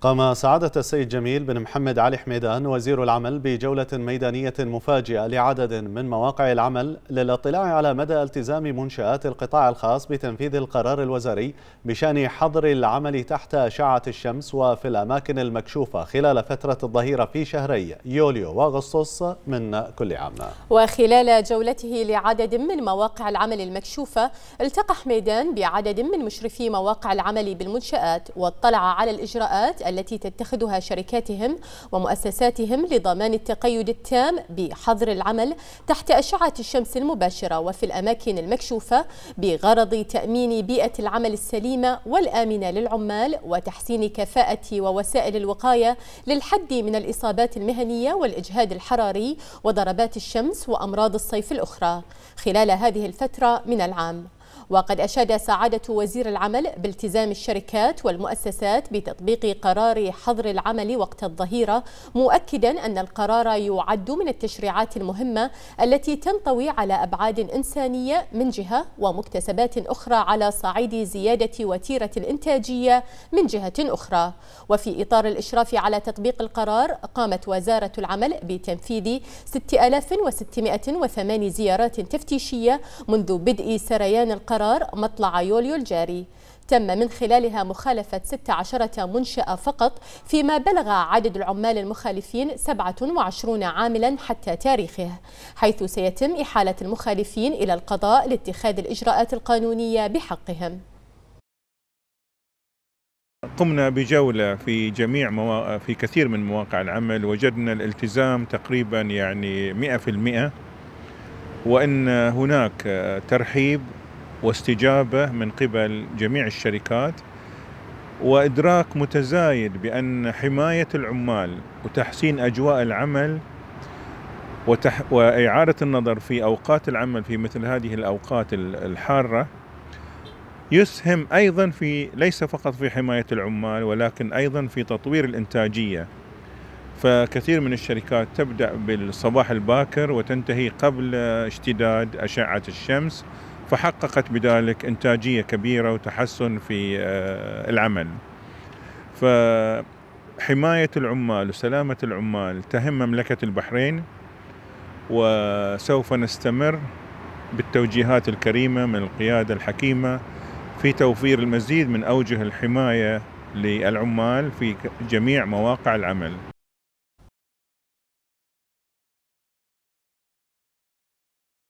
قام سعادة السيد جميل بن محمد علي حميدان وزير العمل بجولة ميدانية مفاجئة لعدد من مواقع العمل للاطلاع على مدى التزام منشآت القطاع الخاص بتنفيذ القرار الوزاري بشأن حظر العمل تحت أشعة الشمس وفي الأماكن المكشوفة خلال فترة الظهيرة في شهري يوليو وأغسطس من كل عام وخلال جولته لعدد من مواقع العمل المكشوفة التقى حميدان بعدد من مشرفي مواقع العمل بالمنشآت واطلع على الإجراءات التي تتخذها شركاتهم ومؤسساتهم لضمان التقيد التام بحظر العمل تحت أشعة الشمس المباشرة وفي الأماكن المكشوفة بغرض تأمين بيئة العمل السليمة والآمنة للعمال وتحسين كفاءة ووسائل الوقاية للحد من الإصابات المهنية والإجهاد الحراري وضربات الشمس وأمراض الصيف الأخرى خلال هذه الفترة من العام وقد أشاد سعادة وزير العمل بالتزام الشركات والمؤسسات بتطبيق قرار حظر العمل وقت الظهيرة مؤكدا أن القرار يعد من التشريعات المهمة التي تنطوي على أبعاد إنسانية من جهة ومكتسبات أخرى على صعيد زيادة وتيرة الإنتاجية من جهة أخرى وفي إطار الإشراف على تطبيق القرار قامت وزارة العمل بتنفيذ 6608 زيارات تفتيشية منذ بدء سريان القرار مطلع يوليو الجاري تم من خلالها مخالفة 16 منشأة فقط فيما بلغ عدد العمال المخالفين 27 عاملا حتى تاريخه حيث سيتم إحالة المخالفين إلى القضاء لاتخاذ الإجراءات القانونية بحقهم قمنا بجولة في جميع موا... في كثير من مواقع العمل وجدنا الالتزام تقريبا يعني 100% وان هناك ترحيب واستجابه من قبل جميع الشركات وادراك متزايد بان حمايه العمال وتحسين اجواء العمل وتح واعاده النظر في اوقات العمل في مثل هذه الاوقات الحاره يسهم ايضا في ليس فقط في حمايه العمال ولكن ايضا في تطوير الانتاجيه فكثير من الشركات تبدا بالصباح الباكر وتنتهي قبل اشتداد اشعه الشمس فحققت بذلك إنتاجية كبيرة وتحسن في آه، العمل فحماية العمال وسلامة العمال تهم مملكة البحرين وسوف نستمر بالتوجيهات الكريمة من القيادة الحكيمة في توفير المزيد من أوجه الحماية للعمال في جميع مواقع العمل